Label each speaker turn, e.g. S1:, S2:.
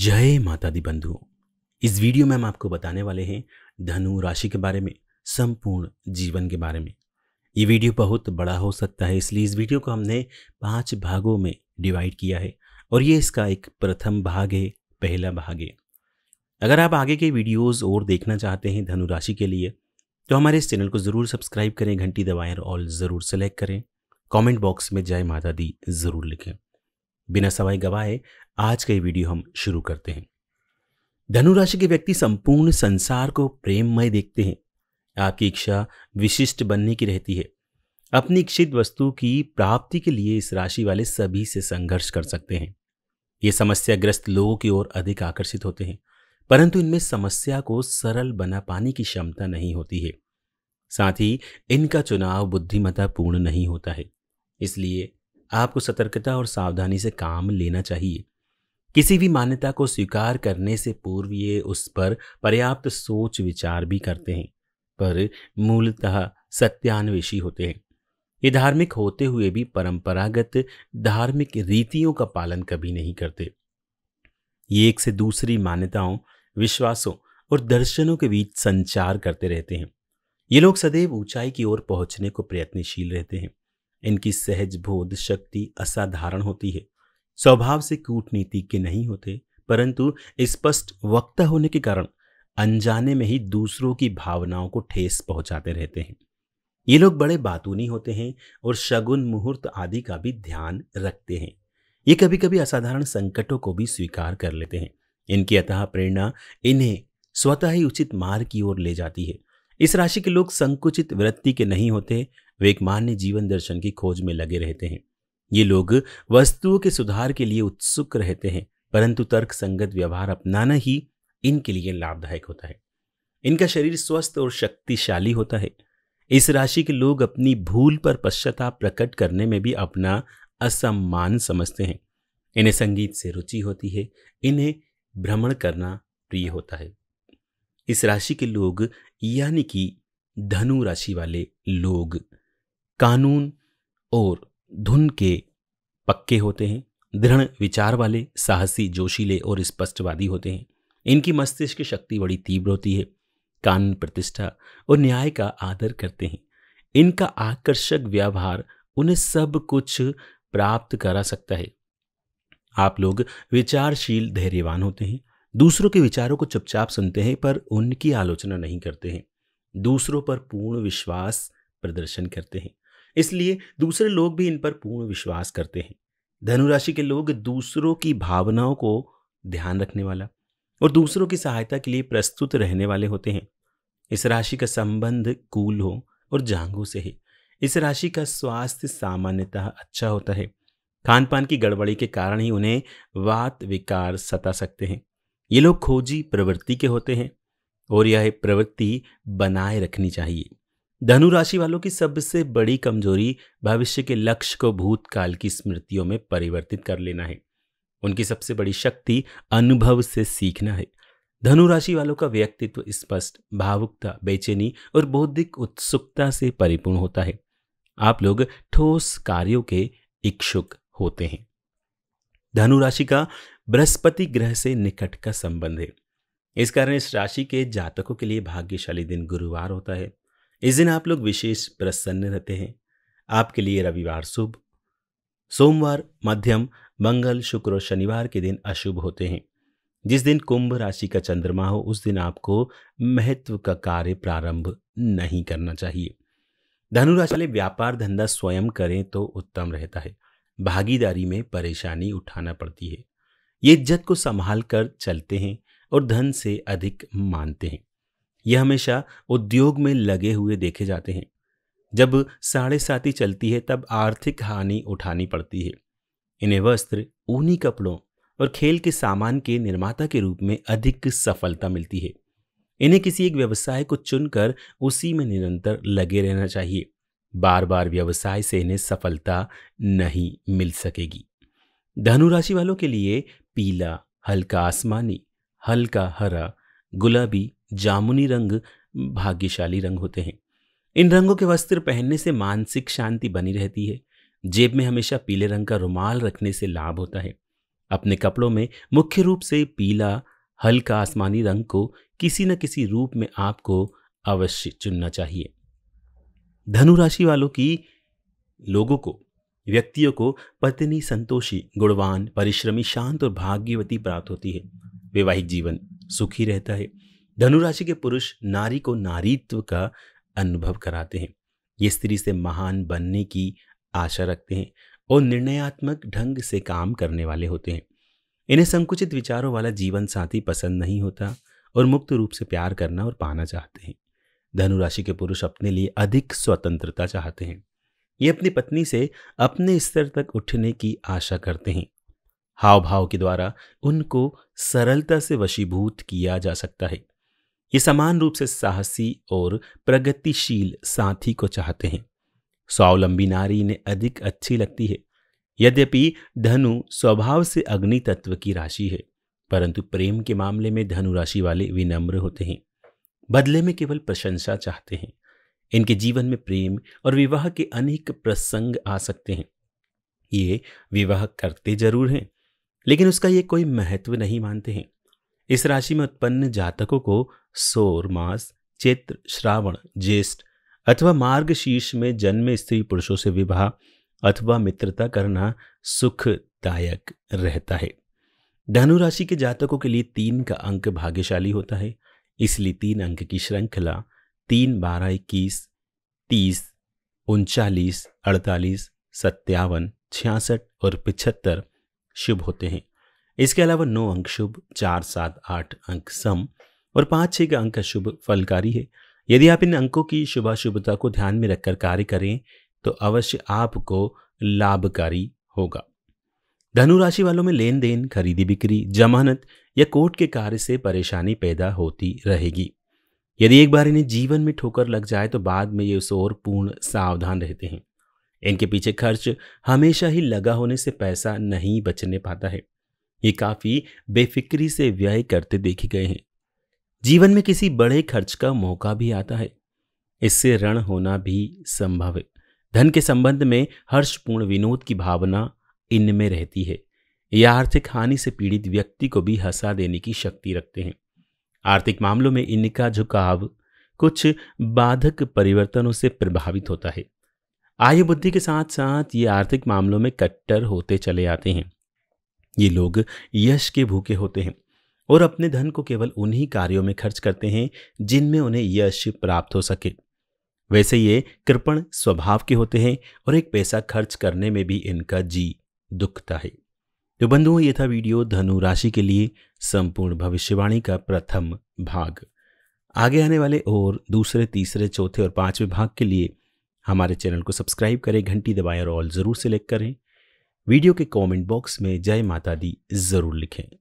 S1: जय माता दी बंधु इस वीडियो में हम आपको बताने वाले हैं धनु राशि के बारे में संपूर्ण जीवन के बारे में ये वीडियो बहुत बड़ा हो सकता है इसलिए इस वीडियो को हमने पांच भागों में डिवाइड किया है और ये इसका एक प्रथम भाग है पहला भाग है अगर आप आगे के वीडियोस और देखना चाहते हैं धनु राशि के लिए तो हमारे इस चैनल को ज़रूर सब्सक्राइब करें घंटी दबाएं और ऑल ज़रूर सेलेक्ट करें कमेंट बॉक्स में जय माता दी ज़रूर लिखें बिना समय गवाए आज का ये वीडियो हम शुरू करते हैं धनुराशि के व्यक्ति संपूर्ण संसार को प्रेममय देखते हैं आपकी इच्छा विशिष्ट बनने की रहती है अपनी इच्छित वस्तु की प्राप्ति के लिए इस राशि वाले सभी से संघर्ष कर सकते हैं ये समस्याग्रस्त लोगों की ओर अधिक आकर्षित होते हैं परंतु इनमें समस्या को सरल बना पाने की क्षमता नहीं होती है साथ ही इनका चुनाव पूर्ण नहीं होता है इसलिए आपको सतर्कता और सावधानी से काम लेना चाहिए किसी भी मान्यता को स्वीकार करने से पूर्व ये उस पर पर्याप्त सोच विचार भी करते हैं पर मूलतः सत्यान्वेषी होते हैं ये धार्मिक होते हुए भी परंपरागत धार्मिक रीतियों का पालन कभी नहीं करते ये एक से दूसरी मान्यताओं विश्वासों और दर्शनों के बीच संचार करते रहते हैं ये लोग सदैव ऊंचाई की ओर पहुंचने को प्रयत्नशील रहते हैं इनकी सहज बोध शक्ति असाधारण होती है स्वभाव से कूटनीति के नहीं होते परंतु स्पष्ट वक्ता होने के कारण अनजाने में ही दूसरों की भावनाओं को ठेस पहुंचाते रहते हैं ये लोग बड़े बातूनी होते हैं और शगुन मुहूर्त आदि का भी ध्यान रखते हैं ये कभी कभी असाधारण संकटों को भी स्वीकार कर लेते हैं इनकी अतः प्रेरणा इन्हें स्वतः ही उचित मार्ग की ओर ले जाती है इस राशि के लोग संकुचित वृत्ति के नहीं होते वे एक मान्य जीवन दर्शन की खोज में लगे रहते हैं ये लोग वस्तुओं के सुधार के लिए उत्सुक रहते हैं परंतु तर्क संगत व्यवहार अपनाना ही इनके लिए लाभदायक होता है इनका शरीर स्वस्थ और शक्तिशाली होता है इस राशि के लोग अपनी भूल पर पश्चाता प्रकट करने में भी अपना असम्मान समझते हैं इन्हें संगीत से रुचि होती है इन्हें भ्रमण करना प्रिय होता है इस राशि के लोग यानी कि धनु राशि वाले लोग कानून और धुन के पक्के होते हैं दृढ़ विचार वाले साहसी जोशीले और स्पष्टवादी होते हैं इनकी मस्तिष्क की शक्ति बड़ी तीव्र होती है कानून प्रतिष्ठा और न्याय का आदर करते हैं इनका आकर्षक व्यवहार उन्हें सब कुछ प्राप्त करा सकता है आप लोग विचारशील धैर्यवान होते हैं दूसरों के विचारों को चुपचाप सुनते हैं पर उनकी आलोचना नहीं करते हैं दूसरों पर पूर्ण विश्वास प्रदर्शन करते हैं इसलिए दूसरे लोग भी इन पर पूर्ण विश्वास करते हैं धनुराशि के लोग दूसरों की भावनाओं को ध्यान रखने वाला और दूसरों की सहायता के लिए प्रस्तुत रहने वाले होते हैं इस राशि का संबंध कूल हो और जांगों से है इस राशि का स्वास्थ्य सामान्यतः अच्छा होता है खान पान की गड़बड़ी के कारण ही उन्हें वात विकार सता सकते हैं ये लोग खोजी प्रवृत्ति के होते हैं और यह प्रवृत्ति बनाए रखनी चाहिए धनु राशि वालों की सबसे बड़ी कमजोरी भविष्य के लक्ष्य को भूतकाल की स्मृतियों में परिवर्तित कर लेना है उनकी सबसे बड़ी शक्ति अनुभव से सीखना है धनु राशि वालों का व्यक्तित्व स्पष्ट भावुकता बेचैनी और बौद्धिक उत्सुकता से परिपूर्ण होता है आप लोग ठोस कार्यों के इच्छुक होते हैं धनु राशि का बृहस्पति ग्रह से निकट का संबंध है इस कारण इस राशि के जातकों के लिए भाग्यशाली दिन गुरुवार होता है इस दिन आप लोग विशेष प्रसन्न रहते हैं आपके लिए रविवार शुभ सोमवार मध्यम मंगल शुक्र और शनिवार के दिन अशुभ होते हैं जिस दिन कुंभ राशि का चंद्रमा हो उस दिन आपको महत्व का कार्य प्रारंभ नहीं करना चाहिए धनुराशि वाले व्यापार धंधा स्वयं करें तो उत्तम रहता है भागीदारी में परेशानी उठाना पड़ती है ये इज्जत को संभाल कर चलते हैं और धन से अधिक मानते हैं ये हमेशा उद्योग में लगे हुए देखे जाते हैं जब साढ़े साथी चलती है तब आर्थिक हानि उठानी पड़ती है इन्हें वस्त्र ऊनी कपड़ों और खेल के सामान के निर्माता के रूप में अधिक सफलता मिलती है इन्हें किसी एक व्यवसाय को चुनकर उसी में निरंतर लगे रहना चाहिए बार बार व्यवसाय से इन्हें सफलता नहीं मिल सकेगी धनुराशि वालों के लिए पीला हल्का आसमानी हल्का हरा गुलाबी जामुनी रंग भाग्यशाली रंग होते हैं इन रंगों के वस्त्र पहनने से मानसिक शांति बनी रहती है जेब में हमेशा पीले रंग का रुमाल रखने से लाभ होता है अपने कपड़ों में मुख्य रूप से पीला हल्का आसमानी रंग को किसी न किसी रूप में आपको अवश्य चुनना चाहिए धनु राशि वालों की लोगों को व्यक्तियों को पत्नी संतोषी गुणवान परिश्रमी शांत और भाग्यवती प्राप्त होती है वैवाहिक जीवन सुखी रहता है धनुराशि के पुरुष नारी को नारीत्व का अनुभव कराते हैं ये स्त्री से महान बनने की आशा रखते हैं और निर्णयात्मक ढंग से काम करने वाले होते हैं इन्हें संकुचित विचारों वाला जीवन साथी पसंद नहीं होता और मुक्त रूप से प्यार करना और पाना चाहते हैं धनुराशि के पुरुष अपने लिए अधिक स्वतंत्रता चाहते हैं ये अपनी पत्नी से अपने स्तर तक उठने की आशा करते हैं हाव भाव के द्वारा उनको सरलता से वशीभूत किया जा सकता है ये समान रूप से साहसी और प्रगतिशील साथी को चाहते हैं स्वावलंबी नारी इन्हें अधिक अच्छी लगती है यद्यपि धनु स्वभाव से अग्नि तत्व की राशि है परंतु प्रेम के मामले में धनु राशि वाले विनम्र होते हैं बदले में केवल प्रशंसा चाहते हैं इनके जीवन में प्रेम और विवाह के अनेक प्रसंग आ सकते हैं ये विवाह करते जरूर हैं लेकिन उसका ये कोई महत्व नहीं मानते हैं इस राशि में उत्पन्न जातकों को सौर मास चित्र श्रावण ज्येष्ठ अथवा मार्ग शीर्ष में जन्म स्त्री पुरुषों से विवाह अथवा मित्रता करना सुखदायक रहता है धनु राशि के जातकों के लिए तीन का अंक भाग्यशाली होता है इसलिए तीन अंक की श्रृंखला तीन बारह इक्कीस तीस उनचालीस अड़तालीस सत्तावन छियासठ और पिछहत्तर शुभ होते हैं इसके अलावा नौ अंक शुभ चार सात आठ अंक सम और पाँच छः का अंक शुभ फलकारी है यदि आप इन अंकों की शुभाशुभता को ध्यान में रखकर कार्य करें तो अवश्य आपको लाभकारी होगा धनु राशि वालों में लेन देन खरीदी बिक्री जमानत या कोर्ट के कार्य से परेशानी पैदा होती रहेगी यदि एक बार इन्हें जीवन में ठोकर लग जाए तो बाद में ये उस और पूर्ण सावधान रहते हैं इनके पीछे खर्च हमेशा ही लगा होने से पैसा नहीं बचने पाता है ये काफी बेफिक्री से व्यय करते देखे गए हैं जीवन में किसी बड़े खर्च का मौका भी आता है इससे ऋण होना भी संभव है धन के संबंध में हर्षपूर्ण विनोद की भावना इनमें रहती है यह आर्थिक हानि से पीड़ित व्यक्ति को भी हंसा देने की शक्ति रखते हैं आर्थिक मामलों में इनका झुकाव कुछ बाधक परिवर्तनों से प्रभावित होता है आयु बुद्धि के साथ साथ ये आर्थिक मामलों में कट्टर होते चले आते हैं ये लोग यश के भूखे होते हैं और अपने धन को केवल उन्हीं कार्यों में खर्च करते हैं जिनमें उन्हें यश प्राप्त हो सके वैसे ये कृपण स्वभाव के होते हैं और एक पैसा खर्च करने में भी इनका जी दुखता है तो बंधुओं ये था वीडियो धनु राशि के लिए संपूर्ण भविष्यवाणी का प्रथम भाग आगे आने वाले और दूसरे तीसरे चौथे और पांचवें भाग के लिए हमारे चैनल को सब्सक्राइब करें घंटी दबाएं और ऑल ज़रूर सेलेक्ट करें वीडियो के कमेंट बॉक्स में जय माता दी ज़रूर लिखें